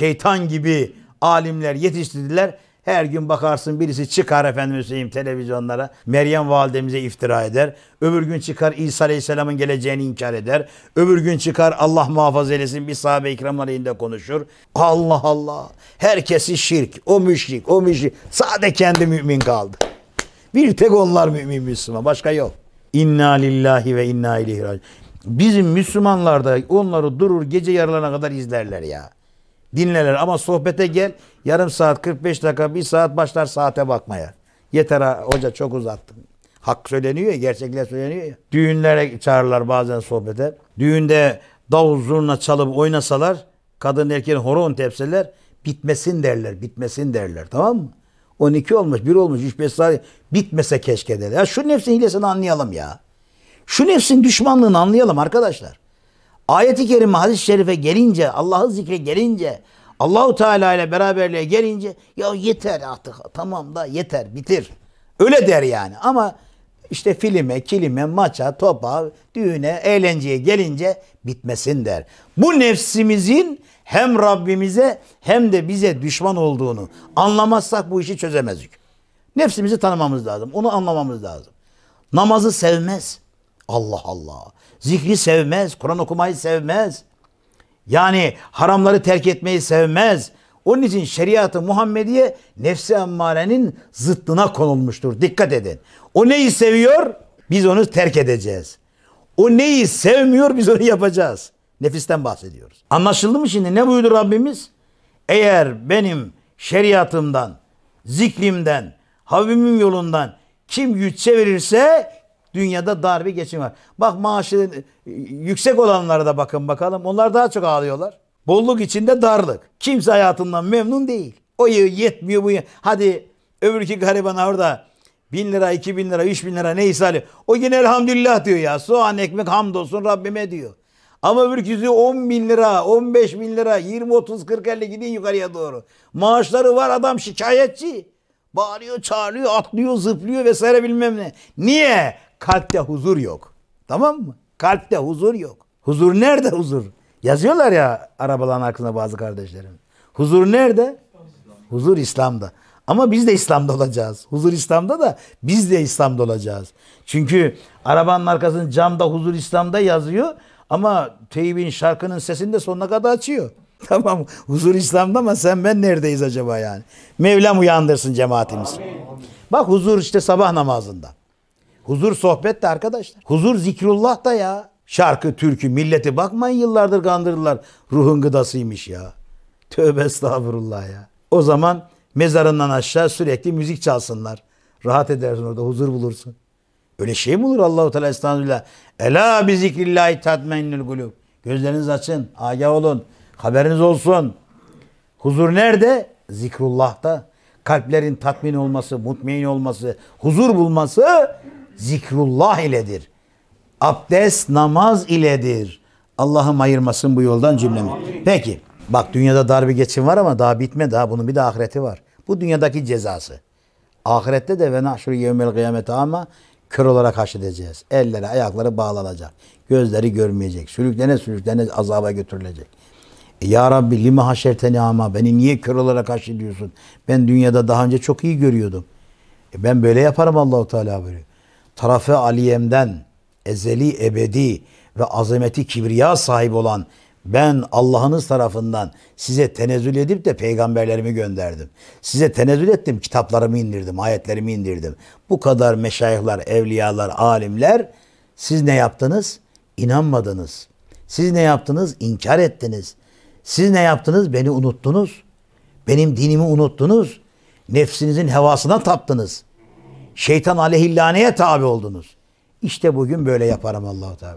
şeytan gibi alimler yetiştirdiler. Her gün bakarsın birisi çıkar efendim Hüseyin televizyonlara. Meryem validemize iftira eder. Öbür gün çıkar İsa Aleyhisselam'ın geleceğini inkar eder. Öbür gün çıkar Allah muhafaza eylesin bir sahabe ikram aleyhinde konuşur. Allah Allah. Herkesi şirk. O müşrik, o müşrik. Sade kendi mümin kaldı. Bir tek onlar mümin Müslüman. Başka yok. İnna lillahi ve inna ileyhi Bizim Müslümanlar da onları durur gece yarılarına kadar izlerler ya dinlenir ama sohbete gel yarım saat 45 dakika bir saat başlar saate bakmaya. Yeter ha, hoca çok uzattım. Hak söyleniyor ya gerçekler söyleniyor ya. Düğünlere çağırırlar bazen sohbete. Düğünde davul zurna çalıp oynasalar kadın erkeğin horon tepsiler bitmesin derler bitmesin derler tamam mı? 12 olmuş 1 olmuş 3 5 saat bitmese keşke derler. Ya şu nefsin hilesini anlayalım ya. Şu nefsin düşmanlığını anlayalım arkadaşlar. Ayeti kerime hadis-i şerife gelince, Allah'ı zikre gelince, Allahu Teala ile beraberliğe gelince ya yeter artık tamam da yeter bitir. Öyle der yani ama işte filme, kilime, maça, topa, düğüne, eğlenceye gelince bitmesin der. Bu nefsimizin hem Rabbimize hem de bize düşman olduğunu anlamazsak bu işi çözemezdik. Nefsimizi tanımamız lazım. Onu anlamamız lazım. Namazı sevmez. Allah Allah. Zikri sevmez, Kur'an okumayı sevmez. Yani haramları terk etmeyi sevmez. Onun için şeriatı Muhammediye nefsi emmarenin zıttına konulmuştur. Dikkat edin. O neyi seviyor? Biz onu terk edeceğiz. O neyi sevmiyor biz onu yapacağız. Nefisten bahsediyoruz. Anlaşıldı mı şimdi? Ne buyurdu Rabbimiz? Eğer benim şeriatımdan, zikrimden, havimim yolundan kim yüz çevirirse Dünyada dar bir geçim var. Bak maaşı e, yüksek olanlara da bakın bakalım. Onlar daha çok ağlıyorlar. Bolluk içinde darlık. Kimse hayatından memnun değil. O yetmiyor bu. Hadi öbürki garibana orada bin lira, iki bin lira, üç bin lira neyse alıyor. O yine elhamdülillah diyor ya. Soğan ekmek hamdolsun Rabbime diyor. Ama öbürküsü on bin lira, on beş bin lira, yirmi, otuz, kırk, 50 gidin yukarıya doğru. Maaşları var adam şikayetçi. Bağırıyor, çağırıyor, atlıyor, zıplıyor vesaire bilmem ne. Niye? Kalpte huzur yok. Tamam mı? Kalpte huzur yok. Huzur nerede huzur? Yazıyorlar ya arabaların arkasında bazı kardeşlerim. Huzur nerede? Huzur İslam'da. Ama biz de İslam'da olacağız. Huzur İslam'da da biz de İslam'da olacağız. Çünkü arabanın arkasının camda huzur İslam'da yazıyor ama teybin şarkının sesini de sonuna kadar açıyor. Tamam huzur İslam'da ama sen ben neredeyiz acaba yani? Mevlam uyandırsın cemaatimiz. Bak huzur işte sabah namazında. Huzur sohbet de arkadaşlar. Huzur zikrullah da ya. Şarkı, türkü, milleti bakmayın yıllardır kandırdılar. Ruhun gıdasıymış ya. Tövbe estağfurullah ya. O zaman mezarından aşağı sürekli müzik çalsınlar. Rahat edersin orada, huzur bulursun. Öyle şey mi olur Allahu Teala estağfurullah? Ela bi zikrillahi tatmainnul gulub. gözleriniz açın, agah olun. Haberiniz olsun. Huzur nerede? Zikrullah'ta. Kalplerin tatmin olması, mutmain olması, huzur bulması zikrullah iledir. Abdest namaz iledir. Allah'ım ayırmasın bu yoldan cümlemi. Peki. Bak dünyada darbe geçim var ama daha bitme daha bunun bir de ahireti var. Bu dünyadaki cezası. Ahirette de ve nahşuru yevmel kıyamete ama kör olarak haşredeceğiz. Elleri ayakları bağlanacak. Gözleri görmeyecek. Sürüklene sürüklene azaba götürülecek. E ya Rabbi lima haşerteni ama beni niye kör olarak haşrediyorsun? Ben dünyada daha önce çok iyi görüyordum. E ben böyle yaparım Allahu Teala buyuruyor tarafı aliyemden ezeli ebedi ve azameti kibriya sahip olan ben Allah'ınız tarafından size tenezzül edip de peygamberlerimi gönderdim. Size tenezzül ettim, kitaplarımı indirdim, ayetlerimi indirdim. Bu kadar meşayihler, evliyalar, alimler siz ne yaptınız? İnanmadınız. Siz ne yaptınız? İnkar ettiniz. Siz ne yaptınız? Beni unuttunuz. Benim dinimi unuttunuz. Nefsinizin hevasına taptınız şeytan aleyhillaneye tabi oldunuz. İşte bugün böyle yaparım Allahu Teala.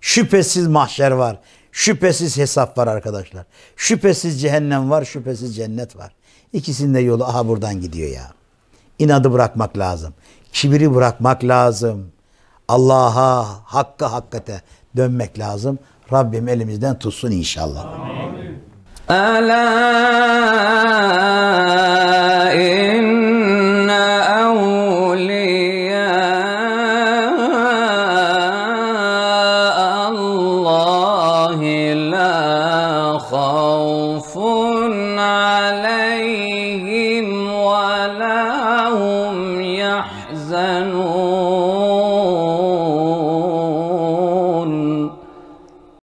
Şüphesiz mahşer var. Şüphesiz hesap var arkadaşlar. Şüphesiz cehennem var, şüphesiz cennet var. İkisinin de yolu aha buradan gidiyor ya. İnadı bırakmak lazım. Kibiri bırakmak lazım. Allah'a, hakka hakkate dönmek lazım. Rabbim elimizden tutsun inşallah. Amin.